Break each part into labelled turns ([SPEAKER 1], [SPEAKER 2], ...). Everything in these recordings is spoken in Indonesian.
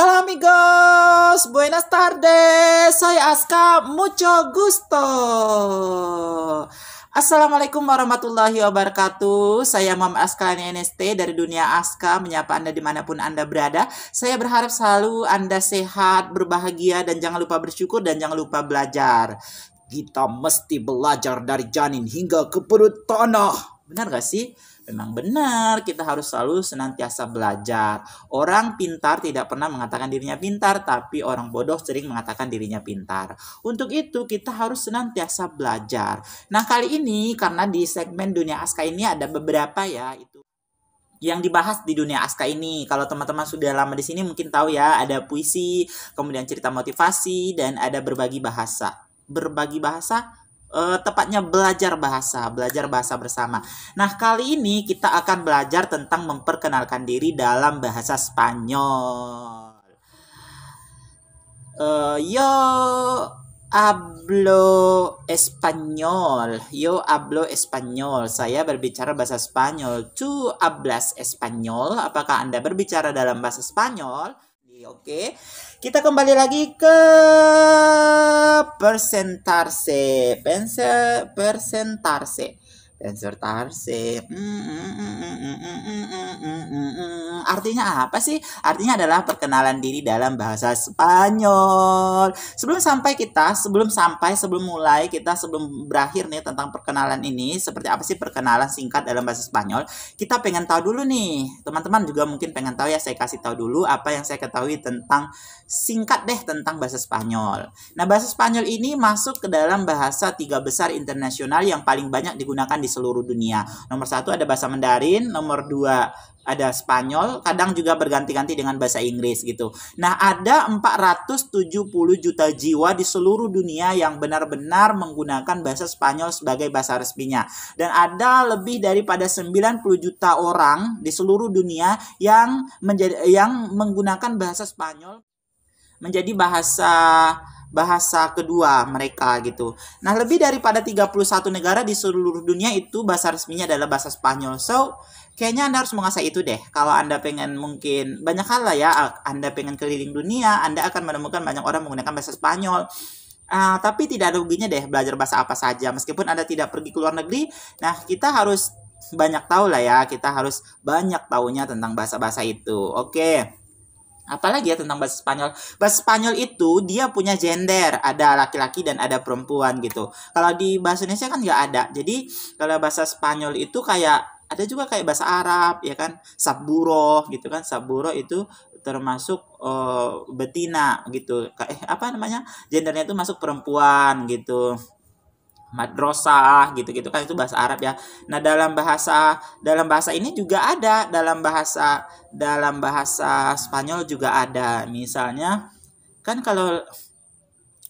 [SPEAKER 1] Hola amigos, buenas tardes. Saya Aska, mucho gusto. Assalamualaikum warahmatullahi wabarakatuh. Saya Mam Aska NST dari dunia Aska menyapa Anda dimanapun Anda berada. Saya berharap selalu Anda sehat, berbahagia, dan jangan lupa bersyukur dan jangan lupa belajar. Kita mesti belajar dari janin hingga ke perut tanah. Benar gak sih? Memang benar, kita harus selalu senantiasa belajar. Orang pintar tidak pernah mengatakan dirinya pintar, tapi orang bodoh sering mengatakan dirinya pintar. Untuk itu, kita harus senantiasa belajar. Nah, kali ini karena di segmen dunia aska ini ada beberapa ya itu yang dibahas di dunia aska ini. Kalau teman-teman sudah lama di sini mungkin tahu ya, ada puisi, kemudian cerita motivasi dan ada berbagi bahasa. Berbagi bahasa uh, tepatnya belajar bahasa, belajar bahasa bersama. Nah, kali ini kita akan belajar tentang memperkenalkan diri dalam bahasa Spanyol. Uh, yo hablo español. Yo hablo español. Saya berbicara bahasa Spanyol. Tu hablas español. Apakah Anda berbicara dalam bahasa Spanyol? Oke. Okay. Kita kembali lagi ke persentase, pensel, persentase, persentase. Hmm, hmm, hmm, hmm, hmm, Artinya apa sih? Artinya adalah perkenalan diri dalam bahasa Spanyol. Sebelum sampai kita, sebelum sampai, sebelum mulai kita sebelum berakhir nih tentang perkenalan ini, seperti apa sih perkenalan singkat dalam bahasa Spanyol? Kita pengen tahu dulu nih, teman-teman juga mungkin pengen tahu ya. Saya kasih tahu dulu apa yang saya ketahui tentang singkat deh tentang bahasa Spanyol. Nah, bahasa Spanyol ini masuk ke dalam bahasa tiga besar internasional yang paling banyak digunakan di seluruh dunia. Nomor satu ada bahasa Mandarin, nomor dua ada Spanyol, kadang juga berganti-ganti dengan bahasa Inggris gitu. Nah, ada 470 juta jiwa di seluruh dunia yang benar-benar menggunakan bahasa Spanyol sebagai bahasa resminya. Dan ada lebih daripada 90 juta orang di seluruh dunia yang menjadi yang menggunakan bahasa Spanyol menjadi bahasa bahasa kedua mereka gitu. Nah, lebih daripada 31 negara di seluruh dunia itu bahasa resminya adalah bahasa Spanyol. So, kayaknya Anda harus mengasah itu deh. Kalau Anda pengen mungkin banyak hal lah ya, Anda pengen keliling dunia, Anda akan menemukan banyak orang menggunakan bahasa Spanyol. Uh, tapi tidak ada ruginya deh belajar bahasa apa saja meskipun Anda tidak pergi ke luar negeri. Nah, kita harus banyak tahu lah ya, kita harus banyak tahunya tentang bahasa-bahasa itu. Oke. Okay apalagi ya tentang bahasa Spanyol. Bahasa Spanyol itu dia punya gender, ada laki-laki dan ada perempuan gitu. Kalau di bahasa Indonesia kan nggak ada. Jadi kalau bahasa Spanyol itu kayak ada juga kayak bahasa Arab ya kan, saburo gitu kan. Saburo itu termasuk uh, betina gitu. Eh apa namanya? Gendernya itu masuk perempuan gitu madrasah gitu-gitu kan itu bahasa Arab ya. Nah, dalam bahasa dalam bahasa ini juga ada, dalam bahasa dalam bahasa Spanyol juga ada. Misalnya kan kalau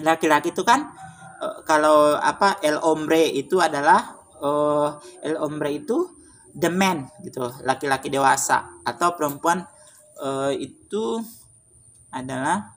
[SPEAKER 1] laki-laki itu kan eh, kalau apa el hombre itu adalah uh, el hombre itu the man gitu, laki-laki dewasa atau perempuan uh, itu adalah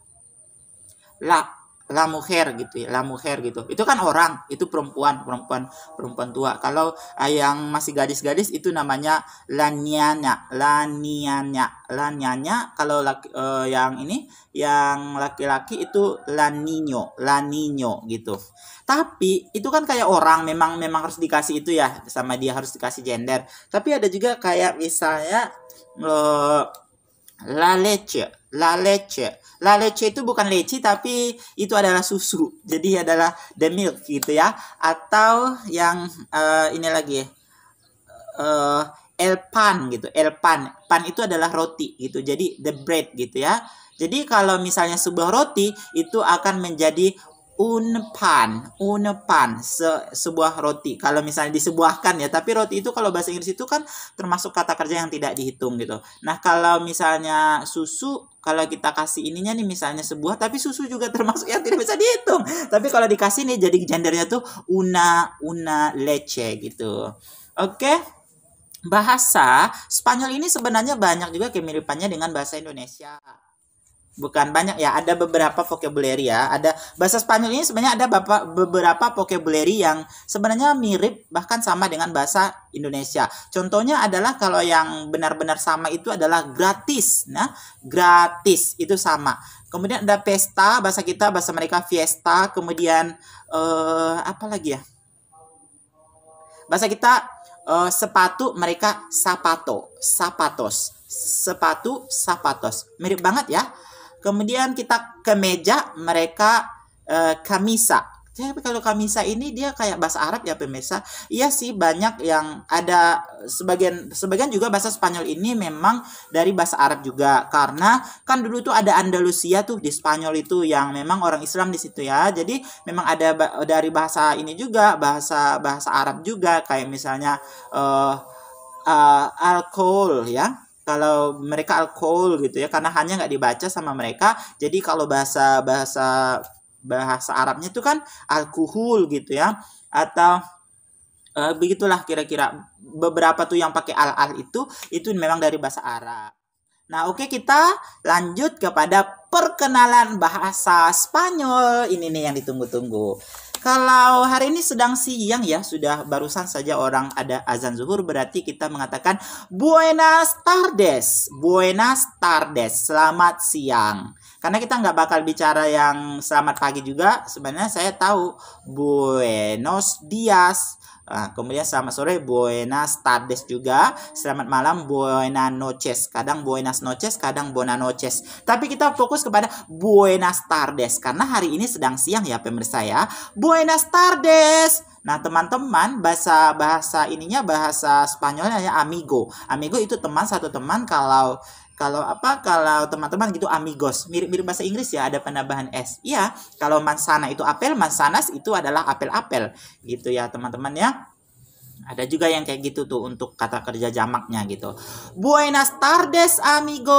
[SPEAKER 1] la la mujer gitu ya, la mujer gitu. Itu kan orang, itu perempuan, perempuan, perempuan tua. Kalau yang masih gadis-gadis itu namanya lanianya, lanianya, lanianya. Kalau laki, uh, yang ini yang laki-laki itu laninyo, laninyo gitu. Tapi itu kan kayak orang memang memang harus dikasih itu ya, sama dia harus dikasih gender. Tapi ada juga kayak misalnya uh, la leche, La leche. La leche itu bukan leci tapi itu adalah susu. Jadi adalah the milk gitu ya. Atau yang uh, ini lagi uh, el pan gitu. El pan. Pan itu adalah roti gitu. Jadi the bread gitu ya. Jadi kalau misalnya sebuah roti itu akan menjadi unpan, pan, se sebuah roti. Kalau misalnya disebuahkan ya, tapi roti itu kalau bahasa Inggris itu kan termasuk kata kerja yang tidak dihitung gitu. Nah, kalau misalnya susu kalau kita kasih ininya nih misalnya sebuah tapi susu juga termasuk yang tidak bisa dihitung. Tapi kalau dikasih nih jadi gendernya tuh una una leche gitu. Oke. Okay? Bahasa Spanyol ini sebenarnya banyak juga kemiripannya dengan bahasa Indonesia bukan banyak ya ada beberapa vocabulary ya ada bahasa Spanyol ini sebenarnya ada beberapa, beberapa vocabulary yang sebenarnya mirip bahkan sama dengan bahasa Indonesia contohnya adalah kalau yang benar-benar sama itu adalah gratis nah gratis itu sama kemudian ada pesta bahasa kita bahasa mereka fiesta kemudian eh, apa lagi ya bahasa kita eh, sepatu mereka sapato sapatos sepatu sapatos mirip banget ya Kemudian kita ke meja, mereka uh, kamisa. Tapi kalau kamisa ini dia kayak bahasa Arab ya pemirsa. Iya sih banyak yang ada sebagian sebagian juga bahasa Spanyol ini memang dari bahasa Arab juga karena kan dulu tuh ada Andalusia tuh di Spanyol itu yang memang orang Islam di situ ya. Jadi memang ada dari bahasa ini juga bahasa bahasa Arab juga kayak misalnya uh, uh, alkohol ya kalau mereka alkohol gitu ya karena hanya nggak dibaca sama mereka jadi kalau bahasa bahasa bahasa Arabnya itu kan alkohol gitu ya atau uh, begitulah kira-kira beberapa tuh yang pakai al al itu itu memang dari bahasa Arab Nah, oke okay, kita lanjut kepada perkenalan bahasa Spanyol. Ini nih yang ditunggu-tunggu. Kalau hari ini sedang siang ya, sudah barusan saja orang ada azan zuhur berarti kita mengatakan Buenas tardes. Buenas tardes. Selamat siang. Karena kita nggak bakal bicara yang selamat pagi juga. Sebenarnya saya tahu Buenos dias. Nah, kemudian selamat sore buenas tardes juga. Selamat malam buenas noches. Kadang buenas noches, kadang buena noches. Tapi kita fokus kepada buenas tardes karena hari ini sedang siang ya pemirsa ya. Buenas tardes. Nah, teman-teman, bahasa bahasa ininya bahasa Spanyolnya ya amigo. Amigo itu teman satu teman kalau kalau apa kalau teman-teman gitu amigos mirip-mirip bahasa Inggris ya ada penambahan s ya kalau mansana itu apel mansanas itu adalah apel-apel gitu ya teman-teman ya ada juga yang kayak gitu tuh untuk kata kerja jamaknya gitu. Buenas tardes amigos.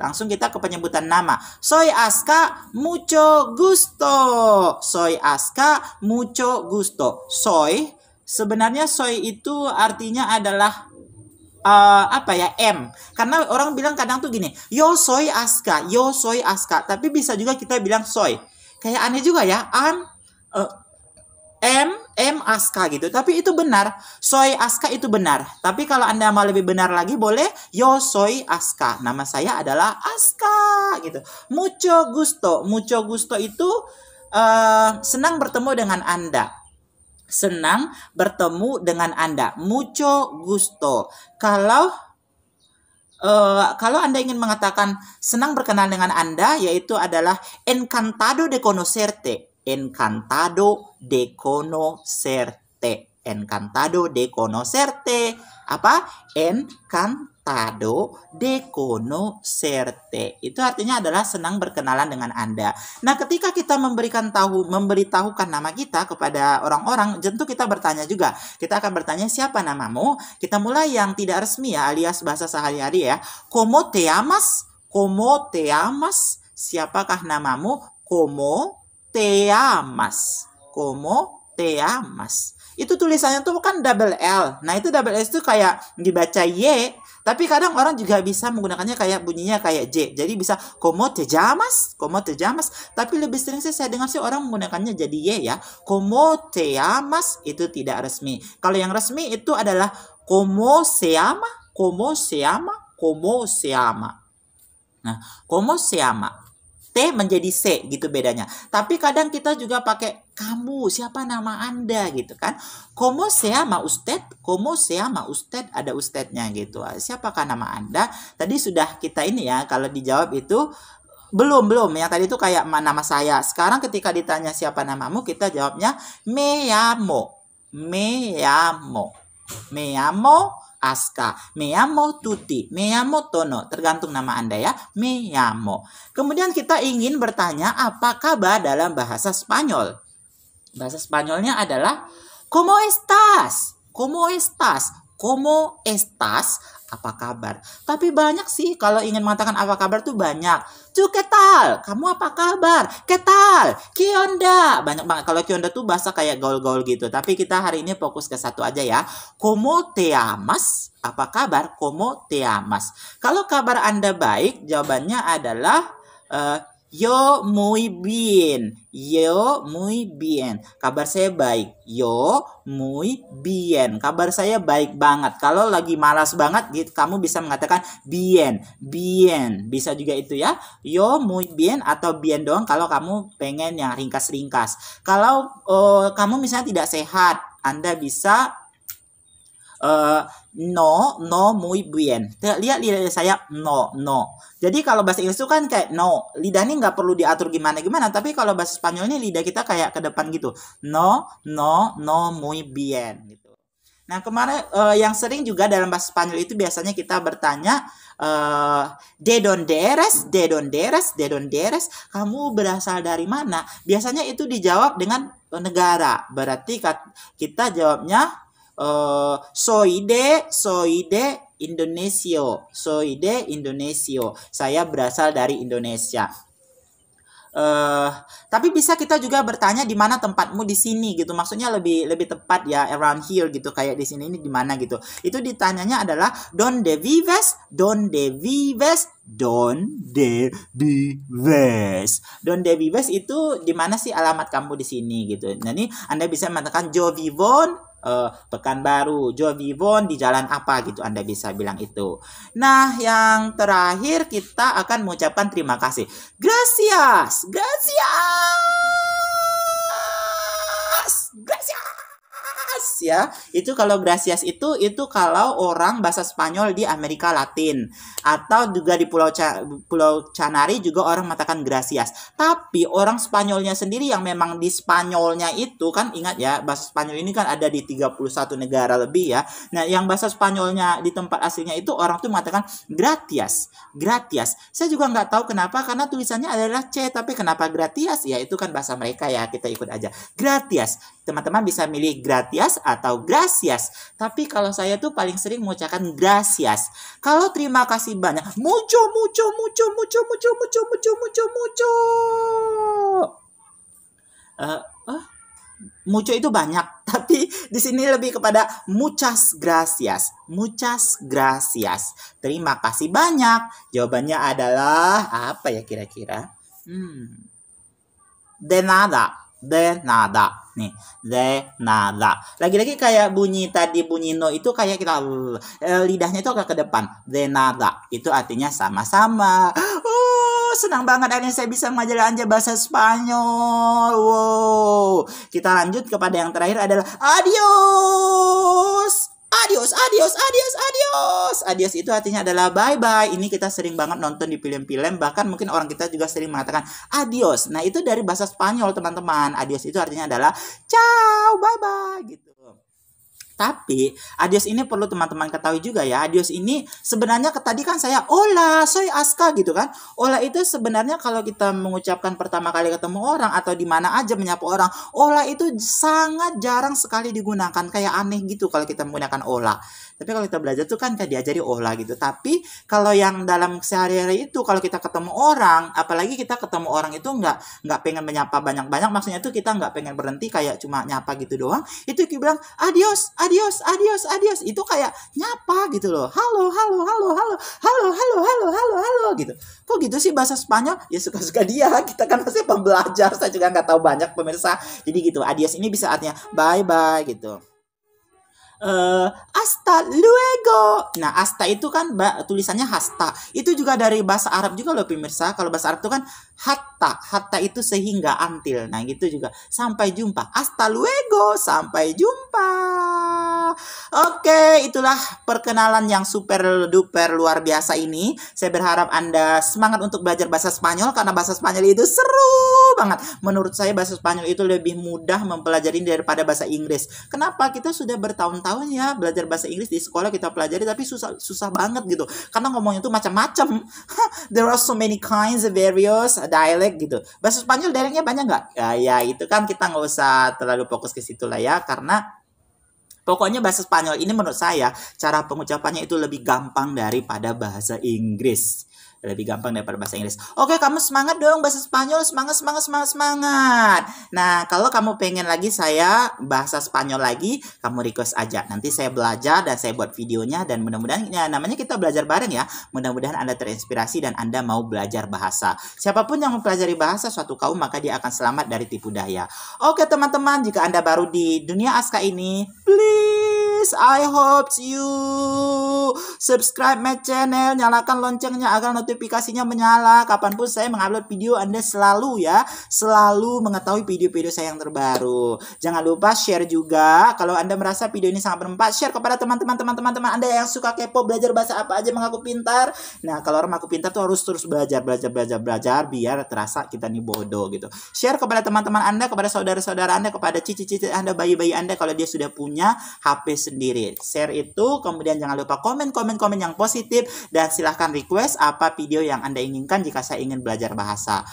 [SPEAKER 1] Langsung kita ke penyebutan nama. Soy Aska mucho gusto. Soy Aska mucho gusto. Soy sebenarnya soy itu artinya adalah uh, apa ya M karena orang bilang kadang tuh gini yo soy aska yo soy aska tapi bisa juga kita bilang soy kayak aneh juga ya an uh, M M aska gitu tapi itu benar soy aska itu benar tapi kalau anda mau lebih benar lagi boleh yo soy aska nama saya adalah aska gitu mucho gusto mucho gusto itu uh, senang bertemu dengan anda senang bertemu dengan Anda. Mucho gusto. Kalau Uh, kalau Anda ingin mengatakan senang berkenalan dengan Anda, yaitu adalah encantado de conocerte. Encantado de conocerte. Encantado de conocerte. Apa? Encantado tado de serte. Itu artinya adalah senang berkenalan dengan Anda. Nah, ketika kita memberikan tahu memberitahukan nama kita kepada orang-orang, tentu kita bertanya juga. Kita akan bertanya siapa namamu? Kita mulai yang tidak resmi ya, alias bahasa sehari-hari ya. Como te amas? Como te amas? Siapakah namamu? Como te amas? Como Ya, Mas. Itu tulisannya tuh kan double L. Nah itu double S tuh kayak dibaca Y, tapi kadang orang juga bisa menggunakannya kayak bunyinya kayak J. Jadi bisa komo tejamas, komo tejamas. Tapi lebih sering sih saya dengar sih orang menggunakannya jadi Y ya. Komo teamas itu tidak resmi. Kalau yang resmi itu adalah komo seama, komo seama, komo seama. Nah, komo seama menjadi C gitu bedanya. Tapi kadang kita juga pakai kamu, siapa nama Anda gitu kan. Como se llama usted? Como se llama usted? Ada ustednya gitu. Siapakah nama Anda? Tadi sudah kita ini ya, kalau dijawab itu belum, belum. Yang tadi itu kayak nama saya. Sekarang ketika ditanya siapa namamu, kita jawabnya me llamo. Me Aska. Meyamo Tuti. Meyamo Tono. Tergantung nama Anda ya. Meyamo. Kemudian kita ingin bertanya apa kabar dalam bahasa Spanyol. Bahasa Spanyolnya adalah Como estas? Como estas? Como estas? apa kabar. Tapi banyak sih kalau ingin mengatakan apa kabar tuh banyak. Cu ketal, kamu apa kabar? Ketal, kionda. Banyak banget kalau kionda tuh bahasa kayak gaul-gaul gitu. Tapi kita hari ini fokus ke satu aja ya. Komo teamas, Apa kabar? Komo teamas. Kalau kabar Anda baik, jawabannya adalah eh, Yo muy bien. Yo muy bien. Kabar saya baik. Yo muy bien. Kabar saya baik banget. Kalau lagi malas banget gitu kamu bisa mengatakan bien, bien. Bisa juga itu ya. Yo muy bien atau bien doang kalau kamu pengen yang ringkas-ringkas. Kalau uh, kamu misalnya tidak sehat, Anda bisa uh, no, no muy bien. Lihat lidah saya no, no. Jadi kalau bahasa Inggris itu kan kayak no. Lidah ini nggak perlu diatur gimana-gimana. Tapi kalau bahasa Spanyol ini lidah kita kayak ke depan gitu. No, no, no muy bien. Gitu. Nah kemarin uh, yang sering juga dalam bahasa Spanyol itu biasanya kita bertanya uh, de donde eres, de donde eres, de donde eres. Kamu berasal dari mana? Biasanya itu dijawab dengan negara. Berarti kita jawabnya Eh, soide soide Indonesia, soide Indonesia. saya berasal dari Indonesia Uh, tapi bisa kita juga bertanya di mana tempatmu di sini gitu. Maksudnya lebih lebih tepat ya around here gitu kayak di sini ini di mana gitu. Itu ditanyanya adalah Don De vives, Don De vives, Don De vives. Don De vives itu di mana sih alamat kamu di sini gitu. Jadi nah, Anda bisa mengatakan jo vivon uh, Pekanbaru, Jo di jalan apa gitu Anda bisa bilang itu. Nah, yang terakhir kita akan mengucapkan terima kasih. Gracias, gracias. ya. Itu kalau Gracias itu itu kalau orang bahasa Spanyol di Amerika Latin atau juga di Pulau Ca Pulau Canari juga orang mengatakan Gracias. Tapi orang Spanyolnya sendiri yang memang di Spanyolnya itu kan ingat ya bahasa Spanyol ini kan ada di 31 negara lebih ya. Nah, yang bahasa Spanyolnya di tempat aslinya itu orang tuh mengatakan Gracias. Gracias. Saya juga nggak tahu kenapa karena tulisannya adalah C tapi kenapa Gracias? ya itu kan bahasa mereka ya kita ikut aja. Gracias teman-teman bisa milih gratias atau gracias. Tapi kalau saya tuh paling sering mengucapkan gracias. Kalau terima kasih banyak, mucho, mucho, mucho, mucho, mucho, mucho, mucho, mucho, mucho. Uh, uh, mucho itu banyak, tapi di sini lebih kepada muchas gracias. Muchas gracias. Terima kasih banyak. Jawabannya adalah apa ya kira-kira? Hmm. De nada, de nada nih nada. lagi-lagi kayak bunyi tadi bunyi no itu kayak kita eh, lidahnya itu agak ke depan nada itu artinya sama-sama uh, senang banget akhirnya saya bisa mengajar aja bahasa Spanyol wow kita lanjut kepada yang terakhir adalah adios Adios, adios, adios, adios. Adios itu artinya adalah bye-bye. Ini kita sering banget nonton di film-film. Bahkan mungkin orang kita juga sering mengatakan adios. Nah itu dari bahasa Spanyol teman-teman. Adios itu artinya adalah ciao, bye-bye gitu. Tapi Adios ini perlu teman-teman ketahui juga ya. Adios ini sebenarnya tadi kan saya ola soy aska gitu kan. Ola itu sebenarnya kalau kita mengucapkan pertama kali ketemu orang atau di mana aja menyapa orang, ola itu sangat jarang sekali digunakan kayak aneh gitu kalau kita menggunakan ola tapi kalau kita belajar tuh kan kayak diajari oh lah gitu tapi kalau yang dalam sehari-hari itu kalau kita ketemu orang apalagi kita ketemu orang itu nggak nggak pengen menyapa banyak-banyak maksudnya tuh kita nggak pengen berhenti kayak cuma nyapa gitu doang itu kita bilang adios adios adios adios itu kayak nyapa gitu loh halo halo halo halo halo halo halo halo halo gitu kok gitu sih bahasa Spanyol ya suka-suka dia kita kan masih pembelajar saya juga nggak tahu banyak pemirsa jadi gitu adios ini bisa artinya bye bye gitu uh, eh, hasta luego. Nah, hasta itu kan bah, tulisannya hasta. Itu juga dari bahasa Arab juga loh pemirsa. Kalau bahasa Arab itu kan hatta. Hatta itu sehingga until. Nah, gitu juga. Sampai jumpa. Hasta luego. Sampai jumpa. Oke, itulah perkenalan yang super duper luar biasa ini. Saya berharap Anda semangat untuk belajar bahasa Spanyol karena bahasa Spanyol itu seru banget. Menurut saya bahasa Spanyol itu lebih mudah mempelajari daripada bahasa Inggris. Kenapa? Kita sudah bertahun-tahun ya belajar bahasa Inggris di sekolah kita pelajari tapi susah susah banget gitu. Karena ngomongnya itu macam-macam. There are so many kinds of various dialect gitu. Bahasa Spanyol dialeknya banyak nggak? Ya, ya itu kan kita nggak usah terlalu fokus ke situ lah ya karena Pokoknya bahasa Spanyol ini menurut saya cara pengucapannya itu lebih gampang daripada bahasa Inggris lebih gampang daripada bahasa Inggris. Oke, kamu semangat dong bahasa Spanyol, semangat, semangat, semangat, semangat. Nah, kalau kamu pengen lagi saya bahasa Spanyol lagi, kamu request aja. Nanti saya belajar dan saya buat videonya dan mudah-mudahan ya namanya kita belajar bareng ya. Mudah-mudahan Anda terinspirasi dan Anda mau belajar bahasa. Siapapun yang mempelajari bahasa suatu kaum maka dia akan selamat dari tipu daya. Oke, teman-teman, jika Anda baru di dunia Aska ini, please guys. I hope you subscribe my channel, nyalakan loncengnya agar notifikasinya menyala. Kapanpun saya mengupload video, Anda selalu ya, selalu mengetahui video-video saya yang terbaru. Jangan lupa share juga. Kalau Anda merasa video ini sangat bermanfaat, share kepada teman-teman teman-teman Anda yang suka kepo belajar bahasa apa aja mengaku pintar. Nah, kalau orang mengaku pintar tuh harus terus belajar, belajar, belajar, belajar biar terasa kita nih bodoh gitu. Share kepada teman-teman Anda, kepada saudara-saudara Anda, kepada cici-cici Anda, bayi-bayi Anda kalau dia sudah punya HP sendiri. Share itu, kemudian jangan lupa komen-komen-komen yang positif dan silahkan request apa video yang Anda inginkan jika saya ingin belajar bahasa.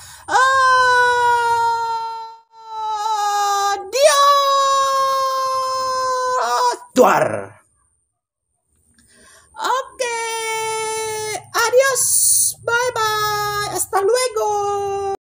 [SPEAKER 1] Dia, tuar Oke, okay. adios, bye-bye, hasta luego!